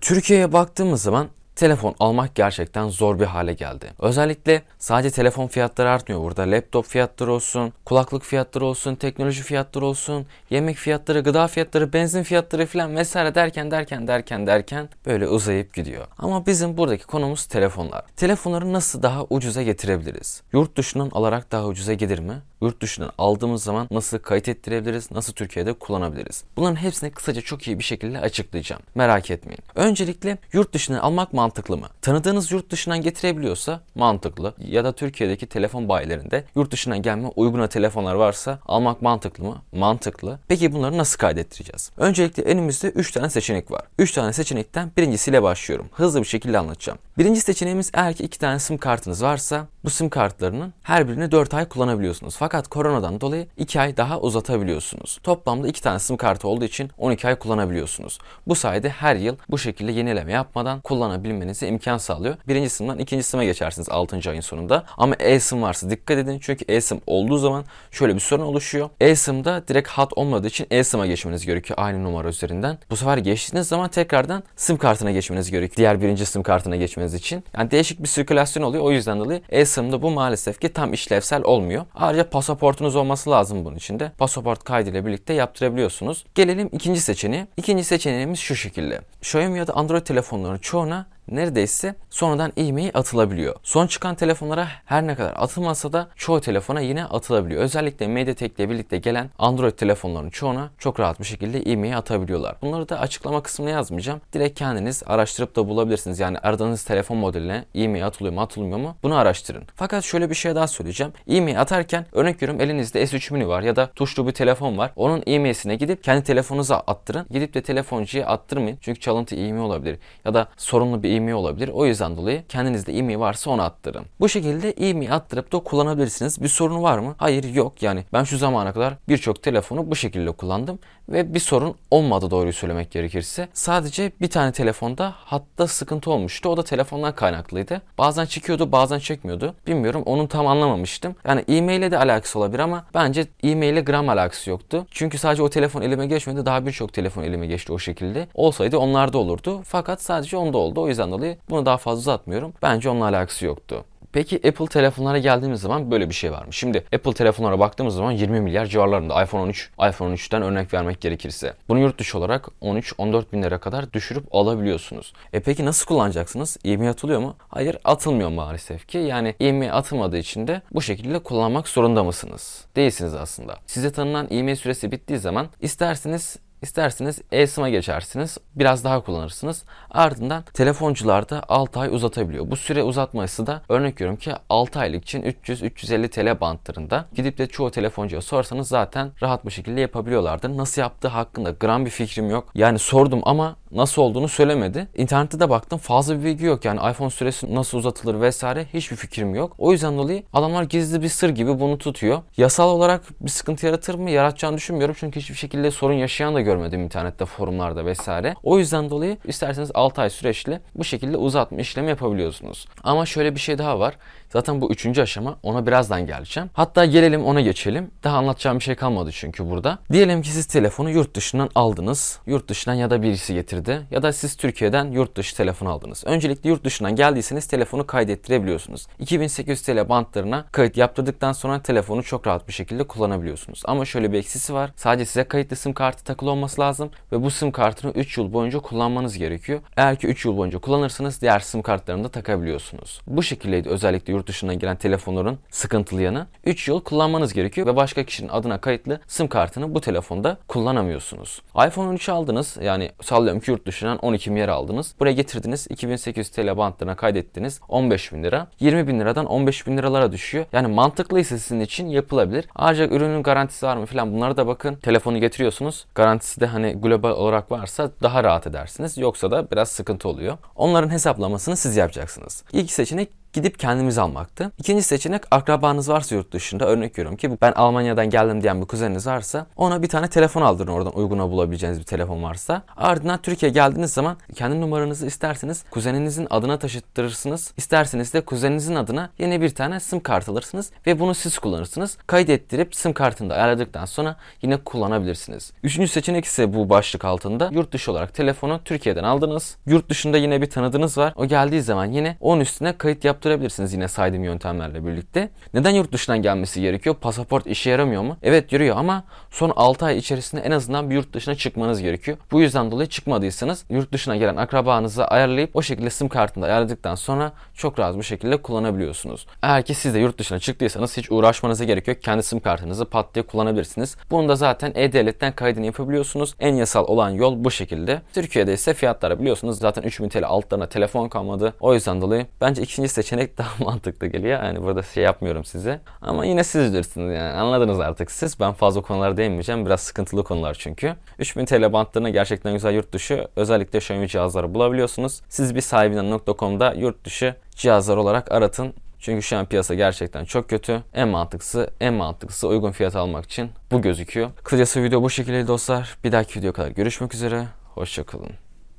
Türkiye'ye baktığımız zaman telefon almak gerçekten zor bir hale geldi. Özellikle sadece telefon fiyatları artmıyor. Burada laptop fiyatları olsun, kulaklık fiyatları olsun, teknoloji fiyatları olsun, yemek fiyatları, gıda fiyatları, benzin fiyatları filan vesaire derken derken derken derken böyle uzayıp gidiyor. Ama bizim buradaki konumuz telefonlar. Telefonları nasıl daha ucuza getirebiliriz? Yurt dışından alarak daha ucuza gelir mi? Yurt dışından aldığımız zaman nasıl kayıt ettirebiliriz? Nasıl Türkiye'de kullanabiliriz? Bunların hepsini kısaca çok iyi bir şekilde açıklayacağım. Merak etmeyin. Öncelikle yurt dışından almak mantıklı mantıklı mı? Tanıdığınız yurt dışından getirebiliyorsa mantıklı. Ya da Türkiye'deki telefon bayilerinde yurt dışından gelme uyguna telefonlar varsa almak mantıklı mı? Mantıklı. Peki bunları nasıl kaydettireceğiz? Öncelikle elimizde 3 tane seçenek var. 3 tane seçenekten birincisiyle başlıyorum. Hızlı bir şekilde anlatacağım. Birinci seçeneğimiz eğer ki iki tane sim kartınız varsa bu sim kartlarının her birini 4 ay kullanabiliyorsunuz. Fakat koronadan dolayı 2 ay daha uzatabiliyorsunuz. Toplamda iki tane sim kartı olduğu için 12 ay kullanabiliyorsunuz. Bu sayede her yıl bu şekilde yenileme yapmadan kullanabilmenize imkan sağlıyor. Birinci simden ikinci sime geçersiniz 6. ayın sonunda. Ama e-sim varsa dikkat edin çünkü e-sim olduğu zaman şöyle bir sorun oluşuyor. e simde direkt hat olmadığı için e-sim'e geçmeniz gerekiyor aynı numara üzerinden. Bu sefer geçtiğiniz zaman tekrardan sim kartına geçmeniz gerekiyor. Diğer birinci sim kartına geçmeniz edemediğimiz için yani değişik bir sirkülasyon oluyor. O yüzden dolayı eSIM'de bu maalesef ki tam işlevsel olmuyor. Ayrıca pasaportunuz olması lazım bunun için de. Pasaport kaydıyla birlikte yaptırabiliyorsunuz. Gelelim ikinci seçeneğe. İkinci seçeneğimiz şu şekilde. Xiaomi ya da Android telefonların çoğuna neredeyse sonradan iğmeyi atılabiliyor. Son çıkan telefonlara her ne kadar atılmasa da çoğu telefona yine atılabiliyor. Özellikle MediaTek ile birlikte gelen Android telefonların çoğuna çok rahat bir şekilde iğmeyi atabiliyorlar. Bunları da açıklama kısmına yazmayacağım. Direkt kendiniz araştırıp da bulabilirsiniz. Yani aradığınız telefon modeline iğmeyi atılıyor mu atılmıyor mu bunu araştırın. Fakat şöyle bir şey daha söyleyeceğim. İğmeyi atarken örnek veriyorum elinizde S3 mini var ya da tuşlu bir telefon var. Onun iğmesine gidip kendi telefonunuza attırın. Gidip de telefoncuya attırmayın. Çünkü çalıntı iğme olabilir. Ya da sorunlu bir iğme ivmi e olabilir. O yüzden dolayı kendinizde ivmi e varsa onu attırın. Bu şekilde ivmi e attırıp da kullanabilirsiniz. Bir sorun var mı? Hayır yok. Yani ben şu zamana kadar birçok telefonu bu şekilde kullandım ve bir sorun olmadı doğruyu söylemek gerekirse. Sadece bir tane telefonda hatta sıkıntı olmuştu. O da telefondan kaynaklıydı. Bazen çekiyordu bazen çekmiyordu. Bilmiyorum onun tam anlamamıştım. Yani e-mail de alakası olabilir ama bence e-mail ile gram alakası yoktu. Çünkü sadece o telefon elime geçmedi. Daha birçok telefon elime geçti o şekilde. Olsaydı onlarda olurdu. Fakat sadece onda oldu. O yüzden dolayı bunu daha fazla uzatmıyorum. Bence onunla alakası yoktu. Peki Apple telefonlara geldiğimiz zaman böyle bir şey var mı? Şimdi Apple telefonlara baktığımız zaman 20 milyar civarlarında iPhone 13, iPhone 13'ten örnek vermek gerekirse. Bunu yurt dışı olarak 13-14 bin lira kadar düşürüp alabiliyorsunuz. E peki nasıl kullanacaksınız? IMEI e atılıyor mu? Hayır atılmıyor maalesef ki. Yani IMEI e atılmadığı için de bu şekilde kullanmak zorunda mısınız? Değilsiniz aslında. Size tanınan IMEI e süresi bittiği zaman isterseniz İsterseniz esime geçersiniz. Biraz daha kullanırsınız. Ardından telefoncularda 6 ay uzatabiliyor. Bu süre uzatması da örnek veriyorum ki 6 aylık için 300-350 TL bantlarında. Gidip de çoğu telefoncuya sorsanız zaten rahat bir şekilde yapabiliyorlardı. Nasıl yaptığı hakkında gram bir fikrim yok. Yani sordum ama nasıl olduğunu söylemedi. İnternette de baktım fazla bir bilgi yok. Yani iPhone süresi nasıl uzatılır vesaire hiçbir fikrim yok. O yüzden dolayı adamlar gizli bir sır gibi bunu tutuyor. Yasal olarak bir sıkıntı yaratır mı? Yaratacağını düşünmüyorum. Çünkü hiçbir şekilde sorun yaşayan da görmedim internette, forumlarda vesaire. O yüzden dolayı isterseniz 6 ay süreçle bu şekilde uzatma işlemi yapabiliyorsunuz. Ama şöyle bir şey daha var. Zaten bu üçüncü aşama ona birazdan geleceğim. Hatta gelelim ona geçelim. Daha anlatacağım bir şey kalmadı çünkü burada. Diyelim ki siz telefonu yurt dışından aldınız. Yurt dışından ya da birisi getirdi. Ya da siz Türkiye'den yurt dışı telefon aldınız. Öncelikle yurt dışından geldiyseniz telefonu kaydettirebiliyorsunuz. 2800 TL bantlarına kayıt yaptırdıktan sonra telefonu çok rahat bir şekilde kullanabiliyorsunuz. Ama şöyle bir eksisi var. Sadece size kayıtlı sim kartı takılı olması lazım ve bu sim kartını 3 yıl boyunca kullanmanız gerekiyor. Eğer ki 3 yıl boyunca kullanırsanız diğer sim kartlarını da takabiliyorsunuz. Bu şekildeydi özellikle yurt dışından gelen telefonların sıkıntılı yanı. 3 yıl kullanmanız gerekiyor ve başka kişinin adına kayıtlı sim kartını bu telefonda kullanamıyorsunuz. iPhone 13 aldınız yani sallıyorum ki yurt dışından 12 milyar aldınız. Buraya getirdiniz 2800 TL bantlarına kaydettiniz 15 bin lira. 20 bin liradan 15 bin liralara düşüyor. Yani mantıklıysa sizin için yapılabilir. Ayrıca ürünün garantisi var mı filan bunlara da bakın. Telefonu getiriyorsunuz garantisi sizde hani global olarak varsa daha rahat edersiniz. Yoksa da biraz sıkıntı oluyor. Onların hesaplamasını siz yapacaksınız. İlk seçenek gidip kendimiz almaktı. İkinci seçenek akrabanız varsa yurt dışında örnek veriyorum ki ben Almanya'dan geldim diyen bir kuzeniniz varsa ona bir tane telefon aldırın oradan uyguna bulabileceğiniz bir telefon varsa. Ardından Türkiye geldiğiniz zaman kendi numaranızı isterseniz kuzeninizin adına taşıttırırsınız. İsterseniz de kuzeninizin adına yeni bir tane sim kart alırsınız ve bunu siz kullanırsınız. Kaydettirip sim kartını da ayarladıktan sonra yine kullanabilirsiniz. Üçüncü seçenek ise bu başlık altında yurt dışı olarak telefonu Türkiye'den aldınız. Yurt dışında yine bir tanıdığınız var. O geldiği zaman yine onun üstüne kayıt yap yaptırabilirsiniz yine saydığım yöntemlerle birlikte. Neden yurt dışından gelmesi gerekiyor? Pasaport işe yaramıyor mu? Evet yürüyor ama son 6 ay içerisinde en azından bir yurt dışına çıkmanız gerekiyor. Bu yüzden dolayı çıkmadıysanız yurt dışına gelen akrabanızı ayarlayıp o şekilde sim kartında ayarladıktan sonra çok rahat bir şekilde kullanabiliyorsunuz. Eğer ki siz de yurt dışına çıktıysanız hiç uğraşmanıza gerek yok. Kendi sim kartınızı pat diye kullanabilirsiniz. Bunu da zaten E-Devlet'ten kaydını yapabiliyorsunuz. En yasal olan yol bu şekilde. Türkiye'de ise fiyatları biliyorsunuz zaten 3000 TL altlarına telefon kalmadı. O yüzden dolayı bence ikinci seçenek seçenek daha mantıklı geliyor. Yani burada şey yapmıyorum size. Ama yine siz bilirsiniz yani. Anladınız artık siz. Ben fazla konulara değinmeyeceğim. Biraz sıkıntılı konular çünkü. 3000 TL bantlarına gerçekten güzel yurt dışı özellikle Xiaomi cihazları bulabiliyorsunuz. Siz bir sahibinden.com'da yurt dışı cihazlar olarak aratın. Çünkü şu an piyasa gerçekten çok kötü. En mantıklısı, en mantıklısı uygun fiyat almak için bu gözüküyor. Kısacası video bu şekilde dostlar. Bir dahaki video kadar görüşmek üzere. Hoşçakalın.